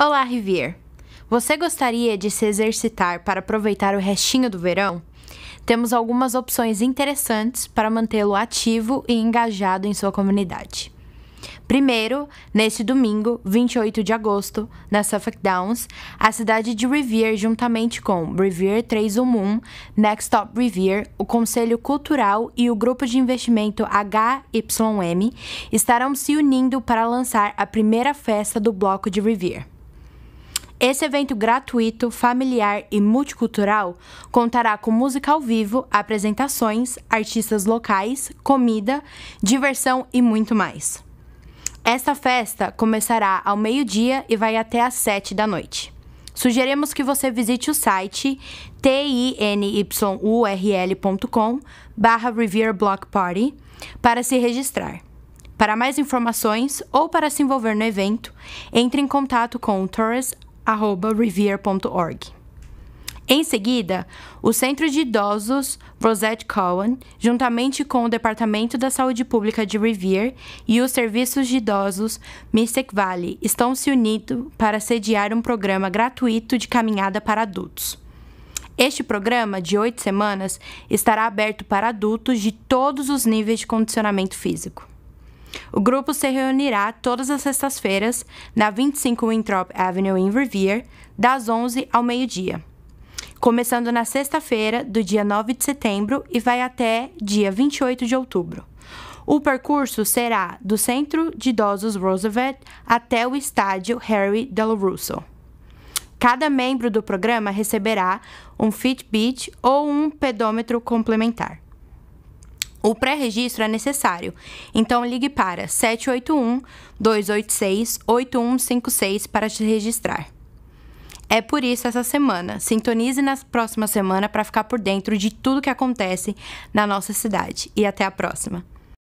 Olá, Rivier! Você gostaria de se exercitar para aproveitar o restinho do verão? Temos algumas opções interessantes para mantê-lo ativo e engajado em sua comunidade. Primeiro, neste domingo, 28 de agosto, na Suffolk Downs, a cidade de Revere, juntamente com Revere 311, Next Stop Revere, o Conselho Cultural e o grupo de investimento HYM, estarão se unindo para lançar a primeira festa do Bloco de Revere. Esse evento gratuito, familiar e multicultural contará com música ao vivo, apresentações, artistas locais, comida, diversão e muito mais. Esta festa começará ao meio-dia e vai até às 7 da noite. Sugerimos que você visite o site tinyurl.com barra Revere Block Party para se registrar. Para mais informações ou para se envolver no evento, entre em contato com o Torres revere.org. Em seguida, o Centro de Idosos Rosette Cowan, juntamente com o Departamento da Saúde Pública de Revere e os Serviços de Idosos Mystic Valley, estão se unindo para sediar um programa gratuito de caminhada para adultos. Este programa, de oito semanas, estará aberto para adultos de todos os níveis de condicionamento físico. O grupo se reunirá todas as sextas-feiras na 25 Winthrop Avenue em Revere, das 11 ao meio-dia, começando na sexta-feira do dia 9 de setembro e vai até dia 28 de outubro. O percurso será do Centro de Idosos Roosevelt até o estádio Harry Del Russo. Cada membro do programa receberá um Fitbit ou um pedômetro complementar. O pré-registro é necessário, então ligue para 781-286-8156 para se registrar. É por isso essa semana. Sintonize na próxima semana para ficar por dentro de tudo que acontece na nossa cidade. E até a próxima!